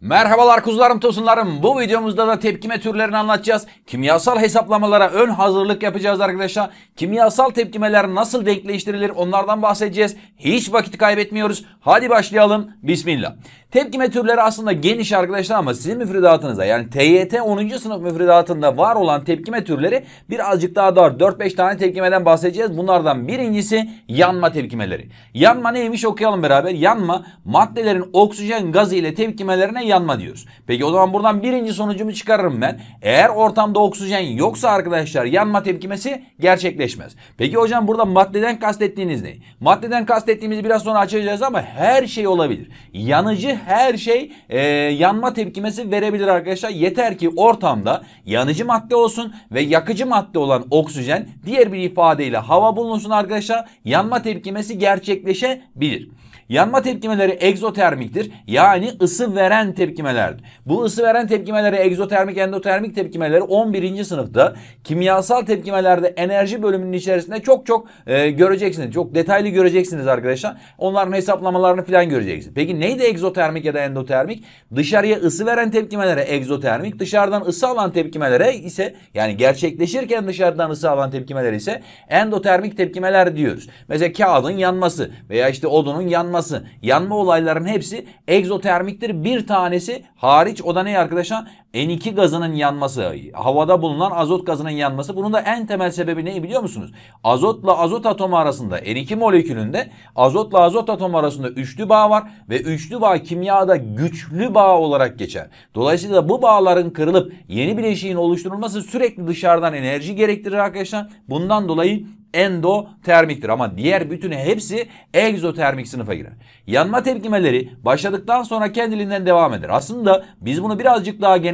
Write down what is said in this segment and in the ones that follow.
Merhabalar kuzularım tosunlarım. Bu videomuzda da tepkime türlerini anlatacağız. Kimyasal hesaplamalara ön hazırlık yapacağız arkadaşlar. Kimyasal tepkimeler nasıl denkleştirilir onlardan bahsedeceğiz. Hiç vakit kaybetmiyoruz. Hadi başlayalım. Bismillah. Tepkime türleri aslında geniş arkadaşlar ama sizin müfredatınızda yani TYT 10. sınıf müfredatında var olan tepkime türleri birazcık daha dar. 4-5 tane tepkimeden bahsedeceğiz. Bunlardan birincisi yanma tepkimeleri. Yanma neymiş okuyalım beraber. Yanma maddelerin oksijen gazı ile tepkimelerine yanma diyoruz. Peki o zaman buradan birinci sonucumu çıkarırım ben. Eğer ortamda oksijen yoksa arkadaşlar yanma tepkimesi gerçekleşmez. Peki hocam burada maddeden kastettiğiniz ne? Maddeden kastettiğimizi biraz sonra açacağız ama her şey olabilir. Yanıcı her şey e, yanma tepkimesi verebilir arkadaşlar. Yeter ki ortamda yanıcı madde olsun ve yakıcı madde olan oksijen diğer bir ifadeyle hava bulunsun arkadaşlar. Yanma tepkimesi gerçekleşebilir. Yanma tepkimeleri egzotermiktir. Yani ısı veren tepkimelerdir. Bu ısı veren tepkimeleri egzotermik, endotermik tepkimeleri 11. sınıfta kimyasal tepkimelerde enerji bölümünün içerisinde çok çok e, göreceksiniz. Çok detaylı göreceksiniz arkadaşlar. Onların hesaplamalarını falan göreceksiniz. Peki neydi egzotermik ya da endotermik? Dışarıya ısı veren tepkimelere egzotermik, dışarıdan ısı alan tepkimelere ise yani gerçekleşirken dışarıdan ısı alan tepkimeler ise endotermik tepkimeler diyoruz. Mesela kağıdın yanması veya işte odunun yanması yanması, yanma olaylarının hepsi egzotermiktir. Bir tanesi hariç o da ne arkadaşlar? N2 gazının yanması, havada bulunan azot gazının yanması. Bunun da en temel sebebi ne biliyor musunuz? Azotla azot atomu arasında N2 molekülünde azotla azot atomu arasında üçlü bağ var ve üçlü bağ kimyada güçlü bağ olarak geçer. Dolayısıyla bu bağların kırılıp yeni bileşiğin oluşturulması sürekli dışarıdan enerji gerektirir arkadaşlar. Bundan dolayı endotermiktir. Ama diğer bütün hepsi egzotermik sınıfa girer. Yanma tepkimeleri başladıktan sonra kendiliğinden devam eder. Aslında biz bunu birazcık daha e,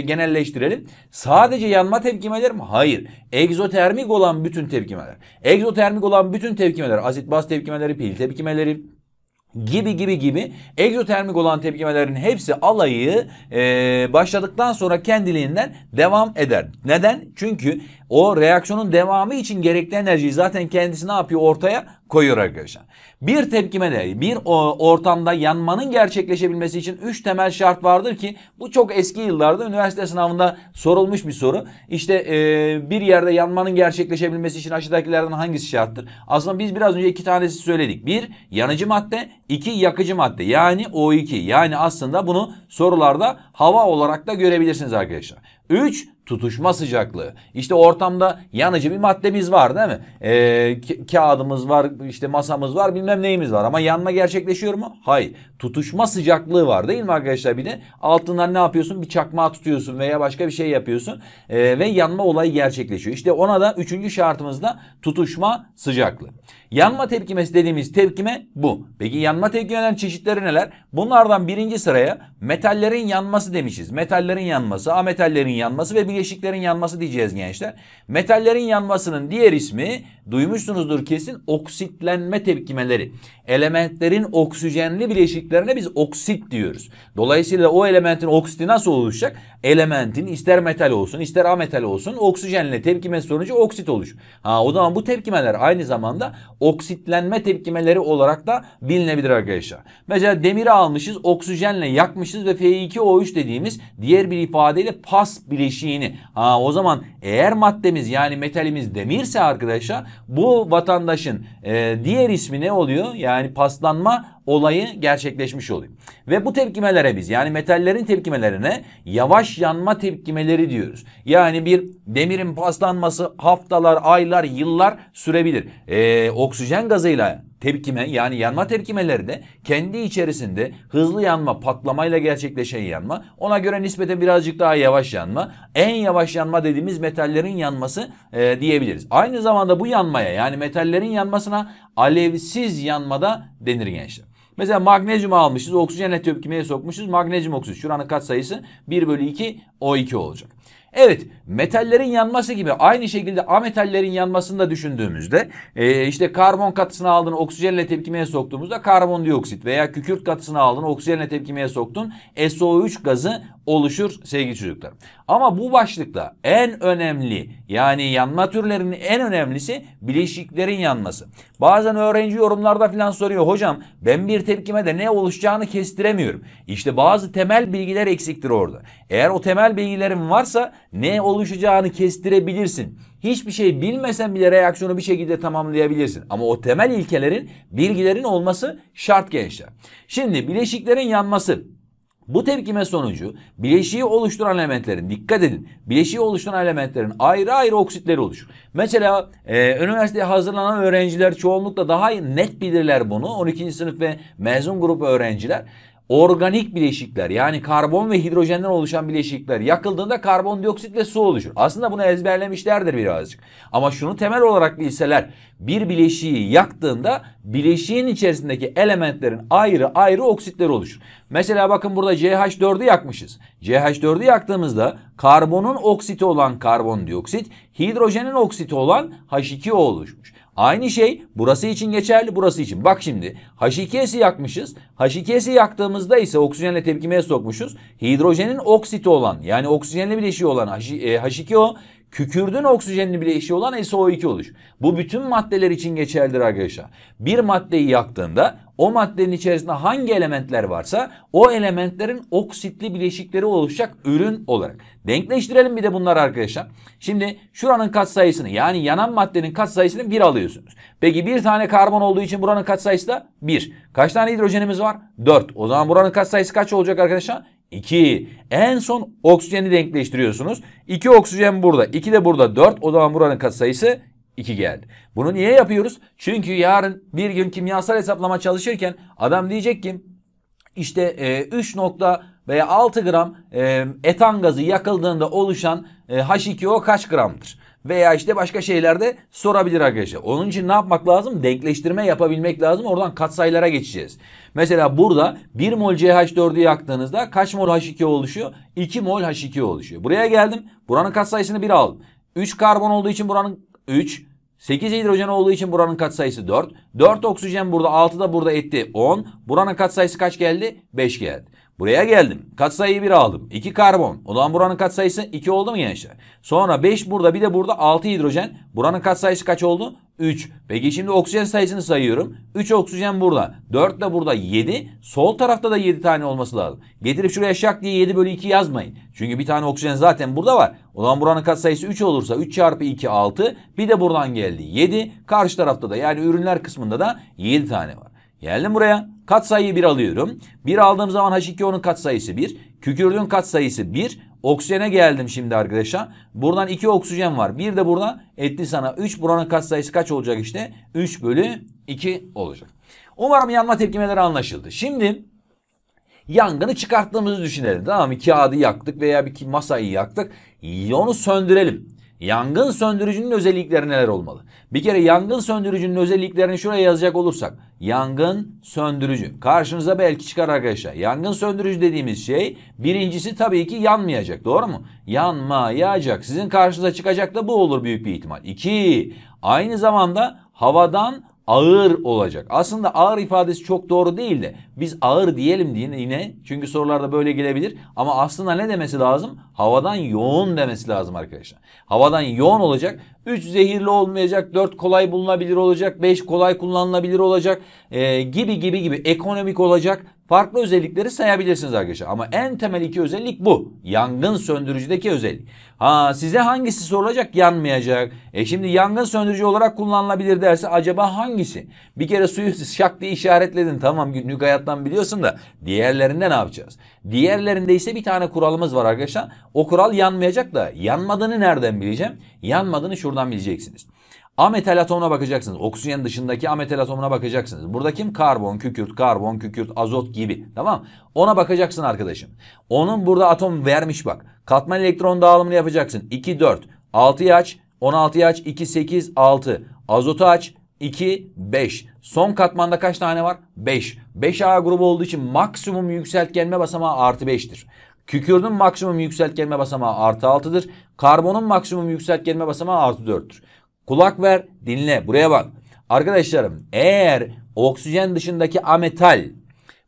genelleştirelim. Sadece yanma tepkimeleri mi? Hayır. Egzotermik olan bütün tepkimeler. Egzotermik olan bütün tepkimeler, asit baz tepkimeleri, pil tepkimeleri, gibi gibi gibi egzotermik olan tepkimelerin hepsi alayı e, başladıktan sonra kendiliğinden devam eder. Neden? Çünkü o reaksiyonun devamı için gerekli enerjiyi zaten kendisi ne yapıyor ortaya koyuyor arkadaşlar. Bir tepkime de bir ortamda yanmanın gerçekleşebilmesi için 3 temel şart vardır ki bu çok eski yıllarda üniversite sınavında sorulmuş bir soru. İşte e, bir yerde yanmanın gerçekleşebilmesi için aşağıdakilerden hangisi şarttır? Aslında biz biraz önce iki tanesi söyledik. Bir yanıcı madde, iki yakıcı madde yani O2. Yani aslında bunu sorularda hava olarak da görebilirsiniz arkadaşlar. 3. Tutuşma sıcaklığı. İşte ortamda yanıcı bir maddemiz var değil mi? Ee, kağıdımız var, işte masamız var, bilmem neyimiz var. Ama yanma gerçekleşiyor mu? Hayır tutuşma sıcaklığı var değil mi arkadaşlar? Bir de altından ne yapıyorsun? Bir çakmağı tutuyorsun veya başka bir şey yapıyorsun e, ve yanma olayı gerçekleşiyor. İşte ona da üçüncü şartımızda tutuşma sıcaklığı. Yanma tepkimesi dediğimiz tepkime bu. Peki yanma tepkimelerin çeşitleri neler? Bunlardan birinci sıraya metallerin yanması demişiz. Metallerin yanması, ametallerin yanması ve bileşiklerin yanması diyeceğiz gençler. Metallerin yanmasının diğer ismi Duymuşsunuzdur kesin oksitlenme tepkimeleri. Elementlerin oksijenli bileşiklerine biz oksit diyoruz. Dolayısıyla o elementin oksiti nasıl oluşacak? Elementin ister metal olsun ister ametal olsun oksijenle tepkime sonucu oksit oluşur. Ha o zaman bu tepkimeler aynı zamanda oksitlenme tepkimeleri olarak da bilinebilir arkadaşlar. Mesela demiri almışız oksijenle yakmışız ve F2O3 dediğimiz diğer bir ifadeyle pas bileşiğini. Ha o zaman eğer maddemiz yani metalimiz demirse arkadaşlar bu vatandaşın e, diğer ismi ne oluyor? Yani paslanma olayı gerçekleşmiş oluyor. Ve bu tepkimelere biz yani metallerin tepkimelerine yavaş yanma tepkimeleri diyoruz. Yani bir demirin paslanması haftalar, aylar, yıllar sürebilir. E, oksijen gazıyla tepkime yani yanma tepkimeleri de kendi içerisinde hızlı yanma, patlamayla gerçekleşen yanma, ona göre nispeten birazcık daha yavaş yanma, en yavaş yanma dediğimiz metallerin yanması e, diyebiliriz. Aynı zamanda bu yanmaya yani metallerin yanmasına alevsiz yanmada denir gençler. Mesela magnezyumu almışız, oksijenle tepkimeye sokmuşuz. Magnezyum oksit. Şuranın kat sayısı 1 bölü 2 O2 olacak. Evet metallerin yanması gibi aynı şekilde ametallerin yanmasını da düşündüğümüzde e, işte karbon katısını aldın oksijenle tepkimeye soktuğumuzda karbondioksit veya kükürt katısını aldın oksijenle tepkimeye soktun SO3 gazı oluşur sevgili çocuklar. Ama bu başlıkta en önemli yani yanma türlerinin en önemlisi bileşiklerin yanması. Bazen öğrenci yorumlarda filan soruyor hocam ben bir tepkimede ne oluşacağını kestiremiyorum. İşte bazı temel bilgiler eksiktir orada. Eğer o temel bilgilerin varsa ne oluşacağını kestirebilirsin. Hiçbir şey bilmesen bile reaksiyonu bir şekilde tamamlayabilirsin. Ama o temel ilkelerin, bilgilerin olması şart gençler. Şimdi bileşiklerin yanması. Bu tepkime sonucu bileşiği oluşturan elementlerin dikkat edin bileşiği oluşturan elementlerin ayrı ayrı oksitleri oluşur. Mesela e, üniversiteye hazırlanan öğrenciler çoğunlukla daha net bilirler bunu 12. sınıf ve mezun grup öğrenciler organik bileşikler yani karbon ve hidrojenden oluşan bileşikler yakıldığında karbondioksit ve su oluşur. Aslında bunu ezberlemişlerdir birazcık. Ama şunu temel olarak bilseler bir bileşiği yaktığında bileşiğin içerisindeki elementlerin ayrı ayrı oksitleri oluşur. Mesela bakın burada CH4'ü yakmışız. CH4'ü yaktığımızda karbonun oksiti olan karbondioksit, hidrojenin oksiti olan H2O oluşmuş. Aynı şey burası için geçerli burası için. Bak şimdi H2S'i yakmışız. H2S'i yaktığımızda ise oksijenle tepkimeye sokmuşuz. Hidrojenin oksiti olan yani oksijenle bileşiği olan H2O e, kükürdün oksijenli bileşiği olan SO2 oluş. Bu bütün maddeler için geçerlidir arkadaşlar. Bir maddeyi yaktığında o maddenin içerisinde hangi elementler varsa o elementlerin oksitli bileşikleri oluşacak ürün olarak. Denkleştirelim bir de bunları arkadaşlar. Şimdi şuranın katsayısını yani yanan maddenin katsayısını 1 alıyorsunuz. Peki bir tane karbon olduğu için buranın katsayısı da 1. Kaç tane hidrojenimiz var? 4. O zaman buranın katsayısı kaç olacak arkadaşlar? 2. En son oksijeni denkleştiriyorsunuz. 2 oksijen burada, 2 de burada 4. O zaman buranın katsayısı 2 geldi. Bunu niye yapıyoruz? Çünkü yarın bir gün kimyasal hesaplama çalışırken adam diyecek ki işte e, 3 nokta veya 6 gram e, etan gazı yakıldığında oluşan e, H2O kaç gramdır? Veya işte başka şeylerde sorabilir arkadaşlar. Onun için ne yapmak lazım? Denkleştirme yapabilmek lazım. Oradan katsayılara geçeceğiz. Mesela burada 1 mol CH4'ü yaktığınızda kaç mol H2O oluşuyor? 2 mol H2O oluşuyor. Buraya geldim. Buranın katsayısını 1 aldım. 3 karbon olduğu için buranın 3. 8 hidrojen olduğu için buranın katsayısı 4. 4 oksijen burada 6 da burada etti 10. Buranın katsayısı kaç geldi? 5 geldi. Buraya geldim. Katsayıyı bir aldım. 2 karbon. O zaman buranın katsayısı 2 oldu mu gençler? Sonra 5 burada bir de burada 6 hidrojen. Buranın katsayısı kaç oldu? 3. Peki şimdi oksijen sayısını sayıyorum. 3 oksijen burada. 4 de burada 7. Sol tarafta da 7 tane olması lazım. Getirip şuraya şak diye 7 bölü 2 yazmayın. Çünkü bir tane oksijen zaten burada var. O zaman buranın katsayısı 3 olursa 3 çarpı 2 6. Bir de buradan geldi 7. Karşı tarafta da yani ürünler kısmında da 7 tane var. Geldim buraya. Katsayıyı 1 alıyorum. 1 aldığım zaman H2O'nun katsayısı 1. Kükürdüğün katsayısı 1. Oksijene geldim şimdi arkadaşlar. Buradan 2 oksijen var. Bir de burada etti sana 3. Buranın katsayısı kaç olacak işte? 3 bölü 2 olacak. Umarım yanma tepkimeleri anlaşıldı. Şimdi yangını çıkarttığımızı düşünelim. Tamam mı? Kağıdı yaktık veya bir masayı yaktık. Onu söndürelim. Yangın söndürücünün özellikleri neler olmalı? Bir kere yangın söndürücünün özelliklerini şuraya yazacak olursak. Yangın söndürücü. Karşınıza belki çıkar arkadaşlar. Yangın söndürücü dediğimiz şey birincisi tabii ki yanmayacak. Doğru mu? Yanmayacak. Sizin karşınıza çıkacak da bu olur büyük bir ihtimal. İki, aynı zamanda havadan ağır olacak. Aslında ağır ifadesi çok doğru değil de biz ağır diyelim diye yine çünkü sorularda böyle gelebilir ama aslında ne demesi lazım? Havadan yoğun demesi lazım arkadaşlar. Havadan yoğun olacak 3 zehirli olmayacak, 4 kolay bulunabilir olacak, 5 kolay kullanılabilir olacak e, gibi gibi gibi ekonomik olacak farklı özellikleri sayabilirsiniz arkadaşlar. Ama en temel iki özellik bu. Yangın söndürücüdeki özellik. Ha size hangisi sorulacak yanmayacak. E şimdi yangın söndürücü olarak kullanılabilir derse acaba hangisi? Bir kere suyu şak diye işaretledin tamam günlük hayattan biliyorsun da diğerlerinde ne yapacağız? Diğerlerinde ise bir tane kuralımız var arkadaşlar. O kural yanmayacak da yanmadığını nereden bileceğim? Yanmadığını şurada buradan bileceksiniz. Ametal atomuna bakacaksınız. Oksijen dışındaki ametal atomuna bakacaksınız. Burada kim? Karbon, kükürt, karbon, kükürt, azot gibi. Tamam Ona bakacaksın arkadaşım. Onun burada atom vermiş bak. Katman elektron dağılımını yapacaksın. 2, 4. 6'yı aç. 16'yı aç. 2, 8, 6. Azotu aç. 2, 5. Son katmanda kaç tane var? 5. 5A grubu olduğu için maksimum yükseltgenme basamağı artı 5'tir. Kükürdün maksimum yükseltgenme basamağı artı 6'dır. Karbonun maksimum yükseltgenme basamağı artı 4'tür. Kulak ver dinle buraya bak. Arkadaşlarım eğer oksijen dışındaki ametal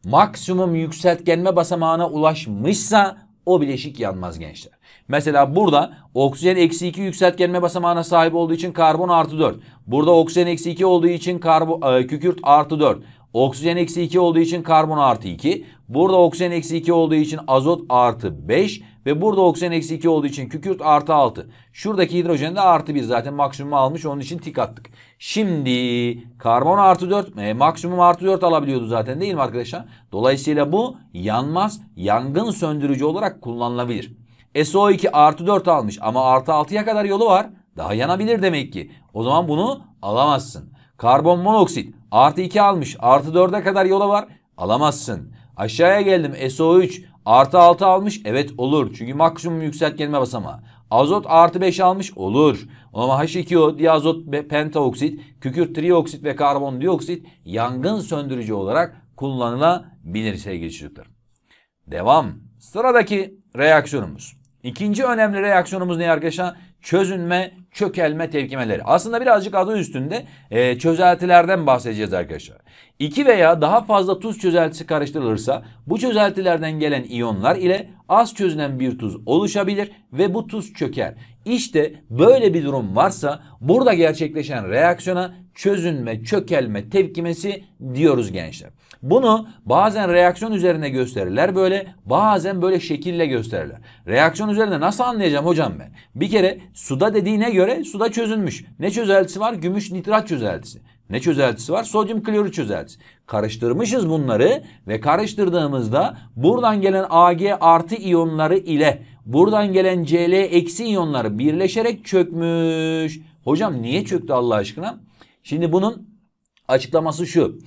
maksimum yükseltgenme basamağına ulaşmışsa o bileşik yanmaz gençler. Mesela burada oksijen eksi 2 yükseltgenme basamağına sahip olduğu için karbon artı 4. Burada oksijen eksi 2 olduğu için karbon, e, kükürt artı 4. Oksijen eksi 2 olduğu için karbon artı 2. Burada oksijen eksi 2 olduğu için azot artı 5. Ve burada oksijen eksi 2 olduğu için kükürt artı 6. Şuradaki hidrojen de artı 1 zaten maksimumu almış onun için tik attık. Şimdi karbon artı 4 e, maksimum artı 4 alabiliyordu zaten değil mi arkadaşlar? Dolayısıyla bu yanmaz yangın söndürücü olarak kullanılabilir. E, SO2 artı 4 almış ama artı 6'ya kadar yolu var. Daha yanabilir demek ki. O zaman bunu alamazsın. Karbon monoksit Artı 2 almış. Artı 4'e kadar yola var. Alamazsın. Aşağıya geldim. SO3 artı 6 almış. Evet olur. Çünkü maksimum yükseltgenme basamağı. Azot artı 5 almış. Olur. Ama H2O, diazot, pentaoksit, kükürt trioksit ve karbondioksit yangın söndürücü olarak kullanılabilir sevgili çocuklar. Devam. Sıradaki reaksiyonumuz. İkinci önemli reaksiyonumuz ne arkadaşlar? Çözünme çökelme tepkimeleri. Aslında birazcık adı üstünde e, çözeltilerden bahsedeceğiz arkadaşlar. İki veya daha fazla tuz çözeltisi karıştırılırsa bu çözeltilerden gelen iyonlar ile az çözünen bir tuz oluşabilir ve bu tuz çöker. İşte böyle bir durum varsa burada gerçekleşen reaksiyona çözünme, çökelme tepkimesi diyoruz gençler. Bunu bazen reaksiyon üzerine gösterirler böyle, bazen böyle şekille gösterirler. Reaksiyon üzerine nasıl anlayacağım hocam ben? Bir kere suda dediğine göre göre suda çözülmüş. Ne çözeltisi var? Gümüş nitrat çözeltisi. Ne çözeltisi var? Sodyum klorür çözeltisi. Karıştırmışız bunları ve karıştırdığımızda buradan gelen Ag artı iyonları ile buradan gelen Cl eksi iyonları birleşerek çökmüş. Hocam niye çöktü Allah aşkına? Şimdi bunun açıklaması şu.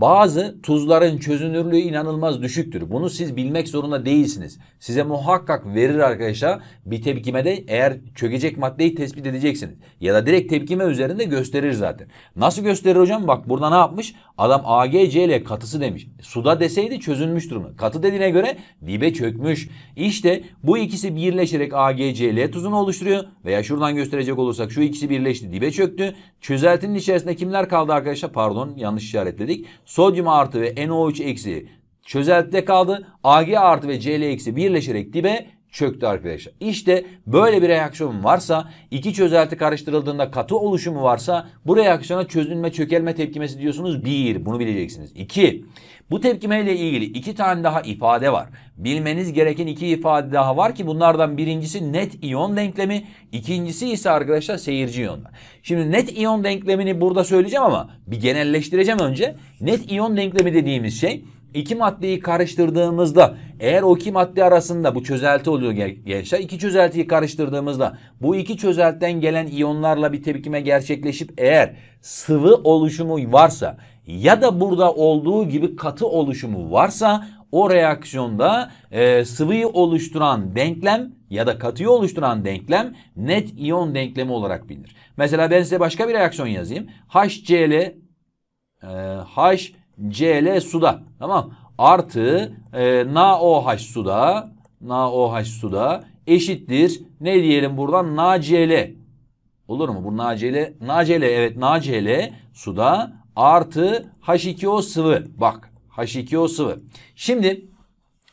Bazı tuzların çözünürlüğü inanılmaz düşüktür. Bunu siz bilmek zorunda değilsiniz. Size muhakkak verir arkadaşlar. Bir tepkimede eğer çökecek maddeyi tespit edeceksiniz. Ya da direkt tepkime üzerinde gösterir zaten. Nasıl gösterir hocam? Bak burada ne yapmış? Adam AGCL katısı demiş. Suda deseydi çözülmüş durumu. Katı dediğine göre dibe çökmüş. İşte bu ikisi birleşerek AGCL tuzunu oluşturuyor. Veya şuradan gösterecek olursak şu ikisi birleşti dibe çöktü. Çözeltinin içerisinde kimler kaldı arkadaşlar? Pardon yanlış işaretledik sodyum artı ve NO3 eksi çözeltide kaldı. Ag artı ve Cl eksi birleşerek dibe çöktü arkadaşlar. İşte böyle bir reaksiyon varsa, iki çözelti karıştırıldığında katı oluşumu varsa bu reaksiyona çözünme, çökelme tepkimesi diyorsunuz. Bir, bunu bileceksiniz. İki, bu tepkimeyle ilgili iki tane daha ifade var. Bilmeniz gereken iki ifade daha var ki bunlardan birincisi net iyon denklemi, ikincisi ise arkadaşlar seyirci iyonlar. Şimdi net iyon denklemini burada söyleyeceğim ama bir genelleştireceğim önce. Net iyon denklemi dediğimiz şey İki maddeyi karıştırdığımızda eğer o iki madde arasında bu çözelti oluyor gençler. İki çözeltiyi karıştırdığımızda bu iki çözeltiden gelen iyonlarla bir tepkime gerçekleşip eğer sıvı oluşumu varsa ya da burada olduğu gibi katı oluşumu varsa o reaksiyonda e, sıvıyı oluşturan denklem ya da katıyı oluşturan denklem net iyon denklemi olarak bilinir. Mesela ben size başka bir reaksiyon yazayım. HCl e, H Cl suda. Tamam. Artı e, NaOH suda. NaOH suda eşittir. Ne diyelim buradan? NaCl. Olur mu? Bu NaCl. NaCl evet NaCl suda artı H2O sıvı. Bak H2O sıvı. Şimdi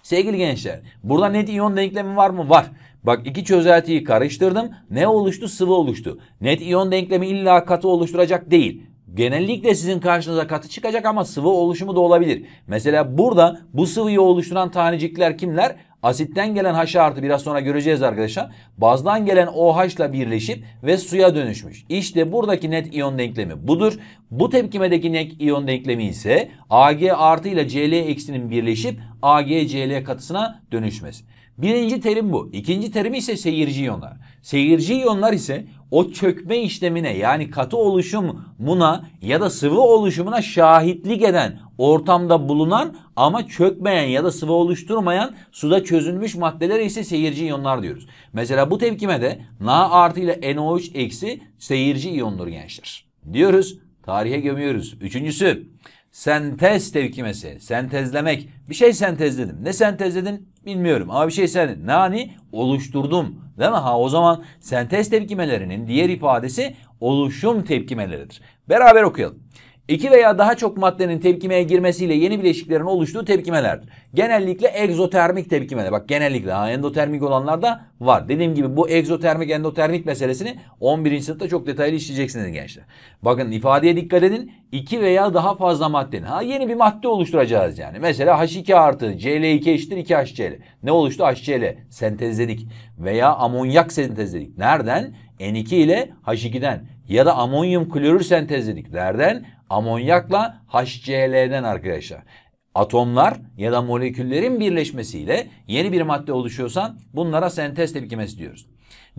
sevgili gençler burada net iyon denklemi var mı? Var. Bak iki çözeltiyi karıştırdım. Ne oluştu? Sıvı oluştu. Net iyon denklemi illa katı oluşturacak değil genellikle sizin karşınıza katı çıkacak ama sıvı oluşumu da olabilir. Mesela burada bu sıvıyı oluşturan tanecikler kimler? Asitten gelen H artı biraz sonra göreceğiz arkadaşlar. Bazdan gelen OH ile birleşip ve suya dönüşmüş. İşte buradaki net iyon denklemi budur. Bu tepkimedeki net iyon denklemi ise Ag artı ile Cl eksinin birleşip AgCl katısına dönüşmesi. Birinci terim bu. İkinci terim ise seyirci iyonlar. Seyirci iyonlar ise o çökme işlemine yani katı oluşumuna ya da sıvı oluşumuna şahitlik eden ortamda bulunan ama çökmeyen ya da sıvı oluşturmayan suda çözülmüş maddelere ise seyirci iyonlar diyoruz. Mesela bu tepkime de Na artı ile NO3 eksi seyirci iyondur gençler. Diyoruz tarihe gömüyoruz. Üçüncüsü Sentez tevkimesi. Sentezlemek. Bir şey sentezledim. Ne sentezledin bilmiyorum ama bir şey sentezledim. Nani oluşturdum. Değil mi? Ha o zaman sentez tepkimelerinin diğer ifadesi oluşum tepkimeleridir. Beraber okuyalım. İki veya daha çok maddenin tepkimeye girmesiyle yeni bileşiklerin oluştuğu tepkimelerdir. Genellikle egzotermik tepkimeler. Bak genellikle ha, endotermik olanlar da var. Dediğim gibi bu egzotermik endotermik meselesini 11. sınıfta çok detaylı işleyeceksiniz gençler. Bakın ifadeye dikkat edin. İki veya daha fazla maddenin. Ha yeni bir madde oluşturacağız yani. Mesela H2 artı Cl2 eşittir 2HCl. Ne oluştu? HCl. Sentezledik. Veya amonyak sentezledik. Nereden? N2 ile H2'den ya da amonyum klorür sentezledik. Nereden? Amonyakla HCl'den arkadaşlar. Atomlar ya da moleküllerin birleşmesiyle yeni bir madde oluşuyorsan bunlara sentez tepkimesi diyoruz.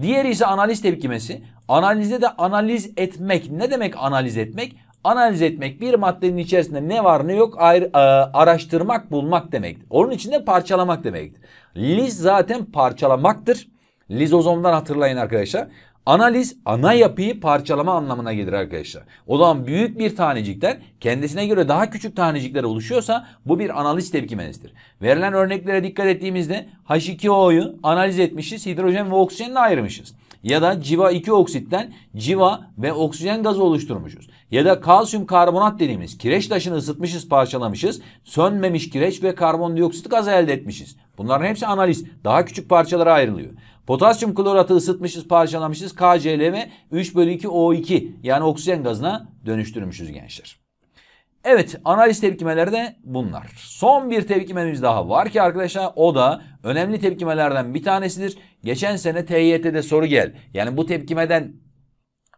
Diğeri ise analiz tepkimesi. Analizde de analiz etmek. Ne demek analiz etmek? Analiz etmek bir maddenin içerisinde ne var ne yok ayrı, e, araştırmak bulmak demektir. Onun içinde parçalamak demektir. Liz zaten parçalamaktır. Lizozomdan hatırlayın arkadaşlar. Analiz ana yapıyı parçalama anlamına gelir arkadaşlar. O zaman büyük bir tanecikten kendisine göre daha küçük tanecikler oluşuyorsa bu bir analiz tepkimenizdir. Verilen örneklere dikkat ettiğimizde H2O'yu analiz etmişiz, hidrojen ve oksijenle ayırmışız ya da civa 2 oksitten civa ve oksijen gazı oluşturmuşuz. Ya da kalsiyum karbonat dediğimiz kireç taşını ısıtmışız, parçalamışız. Sönmemiş kireç ve karbondioksit gazı elde etmişiz. Bunların hepsi analiz. Daha küçük parçalara ayrılıyor. Potasyum kloratı ısıtmışız, parçalamışız. KCl ve 3 bölü 2 O2 yani oksijen gazına dönüştürmüşüz gençler. Evet analiz tepkimeleri de bunlar. Son bir tepkimemiz daha var ki arkadaşlar o da önemli tepkimelerden bir tanesidir. Geçen sene TYT'de soru gel. Yani bu tepkimeden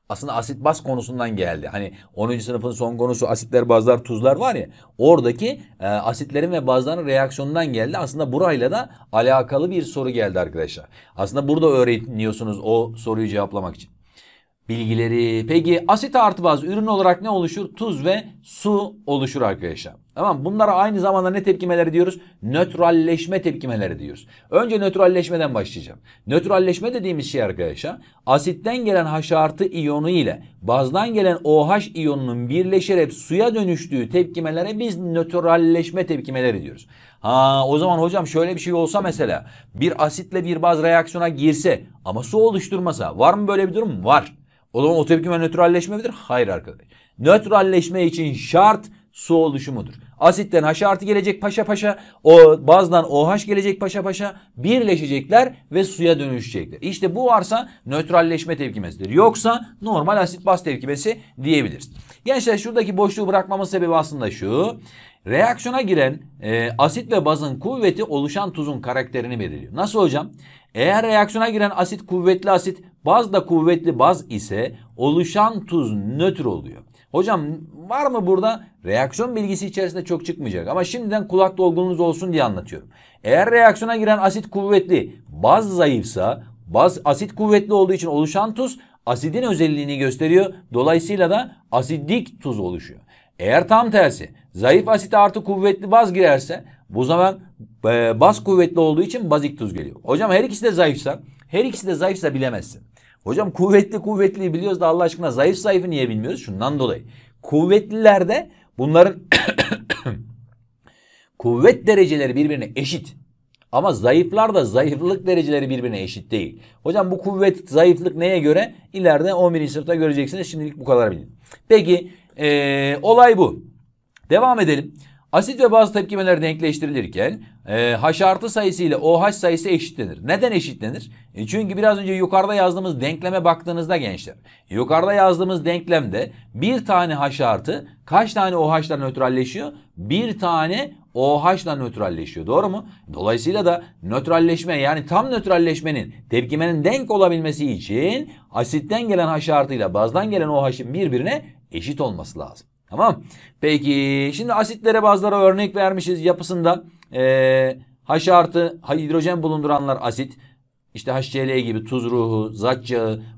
aslında asit baz konusundan geldi. Hani 10. sınıfın son konusu asitler, bazlar, tuzlar var ya. Oradaki e, asitlerin ve bazların reaksiyonundan geldi. Aslında burayla da alakalı bir soru geldi arkadaşlar. Aslında burada öğreniyorsunuz o soruyu cevaplamak için bilgileri. Peki asit artı baz ürün olarak ne oluşur? Tuz ve su oluşur arkadaşlar. Tamam bunlara aynı zamanda ne tepkimeleri diyoruz? Nötralleşme tepkimeleri diyoruz. Önce nötralleşmeden başlayacağım. Nötralleşme dediğimiz şey arkadaşlar asitten gelen H artı iyonu ile bazdan gelen OH iyonunun birleşerek suya dönüştüğü tepkimelere biz nötralleşme tepkimeleri diyoruz. Ha o zaman hocam şöyle bir şey olsa mesela bir asitle bir baz reaksiyona girse ama su oluşturmasa var mı böyle bir durum? Var. O zaman o tepkime nötralleşme midir? Hayır arkadaş. Nötralleşme için şart su oluşumudur. Asitten H artı gelecek paşa paşa, o bazdan OH gelecek paşa paşa birleşecekler ve suya dönüşecekler. İşte bu varsa nötralleşme tepkimesidir. Yoksa normal asit baz tepkimesi diyebiliriz. Gençler şuradaki boşluğu bırakmamın sebebi aslında şu. Reaksiyona giren e, asit ve bazın kuvveti oluşan tuzun karakterini belirliyor. Nasıl hocam? Eğer reaksiyona giren asit kuvvetli asit Baz da kuvvetli baz ise oluşan tuz nötr oluyor. Hocam var mı burada? Reaksiyon bilgisi içerisinde çok çıkmayacak ama şimdiden kulak dolgunluğunuz olsun diye anlatıyorum. Eğer reaksiyona giren asit kuvvetli, baz zayıfsa, baz asit kuvvetli olduğu için oluşan tuz asidin özelliğini gösteriyor. Dolayısıyla da asidik tuz oluşuyor. Eğer tam tersi zayıf asit artı kuvvetli baz girerse bu zaman e, baz kuvvetli olduğu için bazik tuz geliyor. Hocam her ikisi de zayıfsa, her ikisi de zayıfsa bilemezsin. Hocam kuvvetli kuvvetliyi biliyoruz da Allah aşkına zayıf zayıfı niye bilmiyoruz? Şundan dolayı. Kuvvetlilerde bunların kuvvet dereceleri birbirine eşit. Ama zayıflar da zayıflık dereceleri birbirine eşit değil. Hocam bu kuvvet zayıflık neye göre? İleride 11. sınıfta göreceksiniz. Şimdilik bu kadar bilin. Peki ee, olay bu. Devam edelim. Asit ve bazı tepkimeler denkleştirilirken e, H artı sayısı ile OH sayısı eşitlenir. Neden eşitlenir? E çünkü biraz önce yukarıda yazdığımız denkleme baktığınızda gençler. Yukarıda yazdığımız denklemde bir tane H artı kaç tane OH ile nötralleşiyor? Bir tane OH ile nötralleşiyor. Doğru mu? Dolayısıyla da nötralleşme yani tam nötralleşmenin tepkimenin denk olabilmesi için asitten gelen H ile bazdan gelen OH'in birbirine eşit olması lazım. Tamam. Peki şimdi asitlere bazılara örnek vermişiz yapısında. Ee, H artı hidrojen bulunduranlar asit. İşte HCl gibi tuz ruhu, zat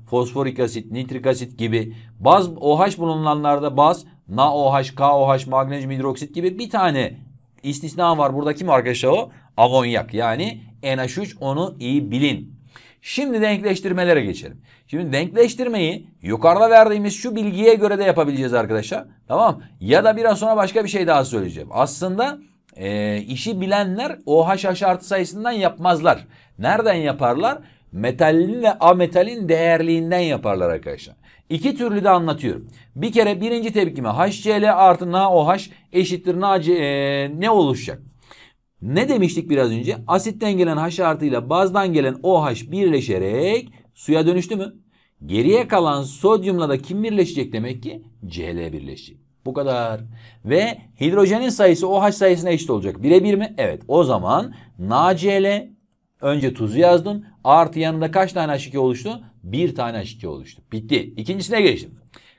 fosforik asit, nitrik asit gibi baz OH bulunanlarda baz, NaOH, KOH, magnezyum hidroksit gibi bir tane istisna var. Burada kim arkadaşlar o? Amonyak yani NH3 onu iyi bilin. Şimdi denkleştirmelere geçelim. Şimdi denkleştirmeyi yukarıda verdiğimiz şu bilgiye göre de yapabileceğiz arkadaşlar. Tamam Ya da biraz sonra başka bir şey daha söyleyeceğim. Aslında e, işi bilenler OH artı sayısından yapmazlar. Nereden yaparlar? Metalin ve ametalin değerliğinden yaparlar arkadaşlar. İki türlü de anlatıyorum. Bir kere birinci tepkime HCl artı NaOH eşittir Nac e, ne oluşacak? Ne demiştik biraz önce? Asitten gelen H artıyla bazdan gelen OH birleşerek suya dönüştü mü? Geriye kalan sodyumla da kim birleşecek demek ki? Cl birleşecek. Bu kadar. Ve hidrojenin sayısı OH sayısına eşit olacak. Birebir mi? Evet. O zaman NaCl önce tuzu yazdın Artı yanında kaç tane H2 oluştu? Bir tane H2 oluştu. Bitti. İkincisine geçtim.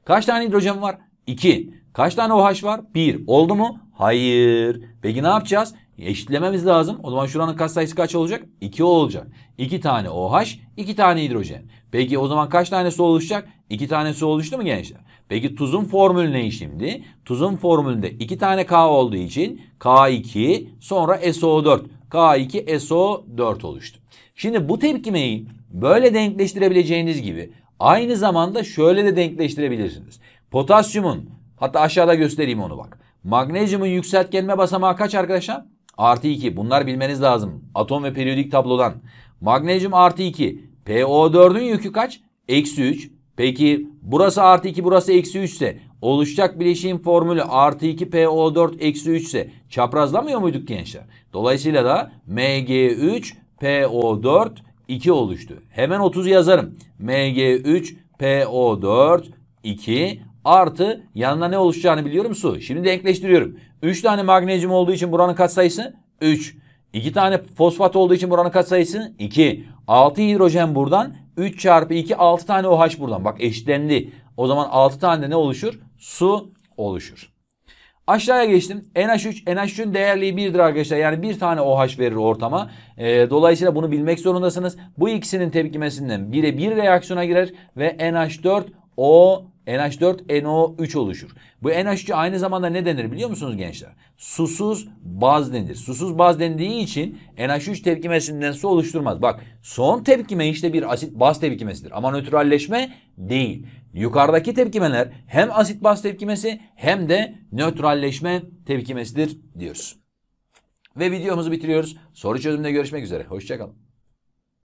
Kaç tane hidrojen var? İki. Kaç tane OH var? Bir. Oldu mu? Hayır. Peki ne yapacağız? eşitlememiz lazım. O zaman şuranın katsayısı kaç olacak? 2 olacak. 2 tane OH, 2 tane hidrojen. Peki o zaman kaç tane su oluşacak? 2 tanesi oluştu mu gençler? Peki tuzun formülü ne şimdi? Tuzun formülünde 2 tane K olduğu için K2 sonra SO4. K2SO4 oluştu. Şimdi bu tepkimeyi böyle denkleştirebileceğiniz gibi aynı zamanda şöyle de denkleştirebilirsiniz. Potasyumun hatta aşağıda göstereyim onu bak. Magnezyumun yükseltgenme basamağı kaç arkadaşlar? artı 2 bunlar bilmeniz lazım. Atom ve periyodik tablodan. Magnezyum artı 2. PO4'ün yükü kaç? Eksi 3. Peki burası artı 2 burası eksi 3 ise oluşacak bileşiğin formülü artı 2 PO4 eksi 3 ise çaprazlamıyor muyduk gençler? Dolayısıyla da MG3 PO4 2 oluştu. Hemen 30 yazarım. MG3 PO4 2 artı yanına ne oluşacağını biliyorum su. Şimdi denkleştiriyorum. 3 tane magnezyum olduğu için buranın katsayısı 3. 2 tane fosfat olduğu için buranın katsayısı 2. 6 hidrojen buradan 3 çarpı 2 6 tane OH buradan. Bak eşitlendi. O zaman 6 tane de ne oluşur? Su oluşur. Aşağıya geçtim. NH3, NH3'ün değerliği 1'dir arkadaşlar. Yani bir tane OH verir ortama. E, dolayısıyla bunu bilmek zorundasınız. Bu ikisinin tepkimesinden bire bir reaksiyona girer ve NH4 O NH4NO3 oluşur. Bu NH3 aynı zamanda ne denir biliyor musunuz gençler? Susuz baz denir. Susuz baz dendiği için NH3 tepkimesinden su oluşturmaz. Bak son tepkime işte bir asit baz tepkimesidir. Ama nötralleşme değil. Yukarıdaki tepkimeler hem asit baz tepkimesi hem de nötralleşme tepkimesidir diyoruz. Ve videomuzu bitiriyoruz. Soru çözümünde görüşmek üzere. Hoşçakalın.